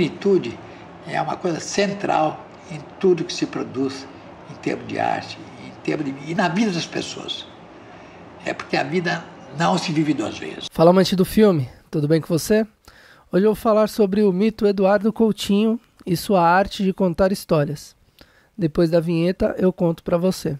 Virtude é uma coisa central em tudo que se produz em termos de arte, em termos de, e na vida das pessoas. É porque a vida não se vive duas vezes. Fala amante do filme, tudo bem com você? Hoje eu vou falar sobre o mito Eduardo Coutinho e sua arte de contar histórias. Depois da vinheta eu conto para você.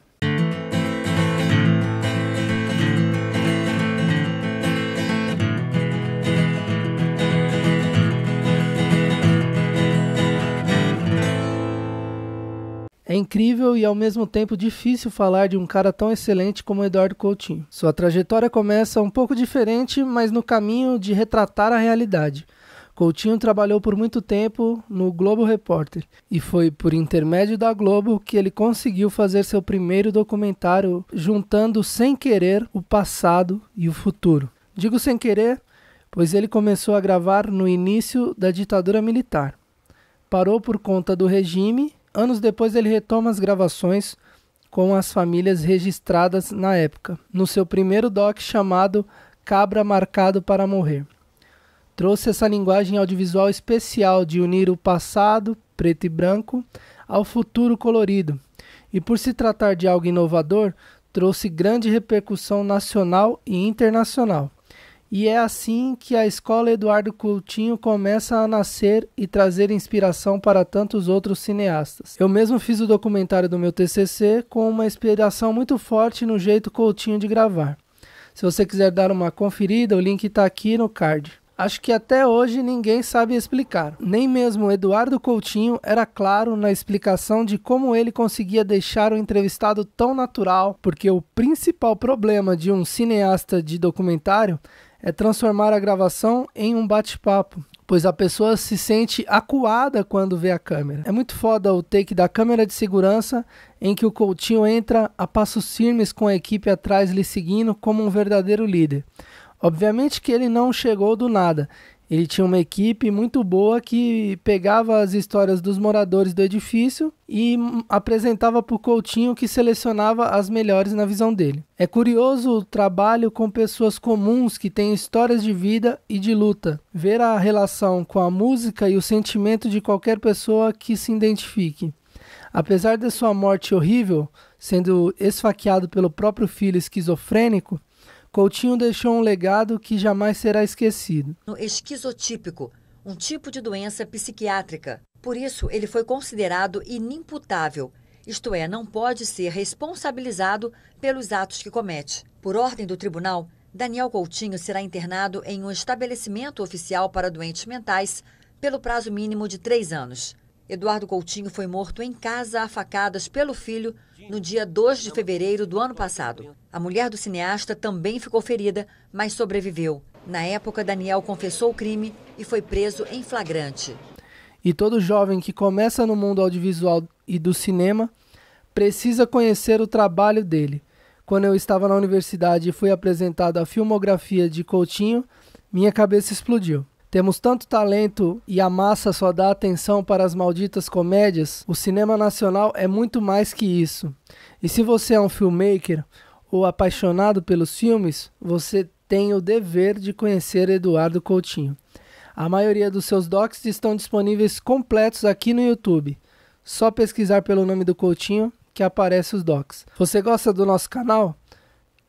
É incrível e ao mesmo tempo difícil falar de um cara tão excelente como Eduardo Coutinho. Sua trajetória começa um pouco diferente, mas no caminho de retratar a realidade. Coutinho trabalhou por muito tempo no Globo Repórter e foi por intermédio da Globo que ele conseguiu fazer seu primeiro documentário juntando sem querer o passado e o futuro. Digo sem querer, pois ele começou a gravar no início da ditadura militar. Parou por conta do regime Anos depois, ele retoma as gravações com as famílias registradas na época, no seu primeiro doc chamado Cabra Marcado para Morrer. Trouxe essa linguagem audiovisual especial de unir o passado, preto e branco, ao futuro colorido, e por se tratar de algo inovador, trouxe grande repercussão nacional e internacional. E é assim que a escola Eduardo Coutinho começa a nascer e trazer inspiração para tantos outros cineastas. Eu mesmo fiz o documentário do meu TCC com uma inspiração muito forte no jeito Coutinho de gravar. Se você quiser dar uma conferida, o link está aqui no card. Acho que até hoje ninguém sabe explicar. Nem mesmo Eduardo Coutinho era claro na explicação de como ele conseguia deixar o entrevistado tão natural, porque o principal problema de um cineasta de documentário é transformar a gravação em um bate-papo, pois a pessoa se sente acuada quando vê a câmera. É muito foda o take da câmera de segurança em que o Coutinho entra a passos firmes com a equipe atrás lhe seguindo como um verdadeiro líder. Obviamente que ele não chegou do nada. Ele tinha uma equipe muito boa que pegava as histórias dos moradores do edifício e apresentava para o Coutinho que selecionava as melhores na visão dele. É curioso o trabalho com pessoas comuns que têm histórias de vida e de luta. Ver a relação com a música e o sentimento de qualquer pessoa que se identifique. Apesar de sua morte horrível, sendo esfaqueado pelo próprio filho esquizofrênico, Coutinho deixou um legado que jamais será esquecido. No esquizotípico, um tipo de doença psiquiátrica. Por isso, ele foi considerado inimputável, isto é, não pode ser responsabilizado pelos atos que comete. Por ordem do tribunal, Daniel Coutinho será internado em um estabelecimento oficial para doentes mentais pelo prazo mínimo de três anos. Eduardo Coutinho foi morto em casa a facadas pelo filho no dia 2 de fevereiro do ano passado. A mulher do cineasta também ficou ferida, mas sobreviveu. Na época, Daniel confessou o crime e foi preso em flagrante. E todo jovem que começa no mundo audiovisual e do cinema precisa conhecer o trabalho dele. Quando eu estava na universidade e fui apresentado à filmografia de Coutinho, minha cabeça explodiu. Temos tanto talento e a massa só dá atenção para as malditas comédias, o cinema nacional é muito mais que isso. E se você é um filmmaker ou apaixonado pelos filmes, você tem o dever de conhecer Eduardo Coutinho. A maioria dos seus docs estão disponíveis completos aqui no YouTube. Só pesquisar pelo nome do Coutinho que aparece os docs. Você gosta do nosso canal?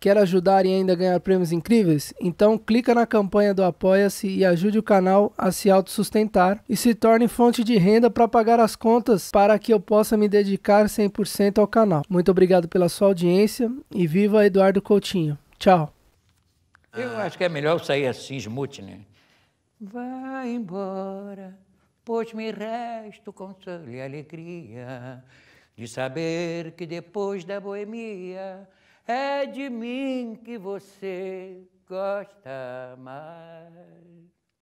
Quer ajudar e ainda ganhar prêmios incríveis? Então clica na campanha do Apoia-se e ajude o canal a se autossustentar e se torne fonte de renda para pagar as contas para que eu possa me dedicar 100% ao canal. Muito obrigado pela sua audiência e viva Eduardo Coutinho. Tchau. Eu ah. acho que é melhor sair assim, esmute, né? Vai embora, pois me resta o consolo e alegria de saber que depois da boemia é de mim que você gosta mais.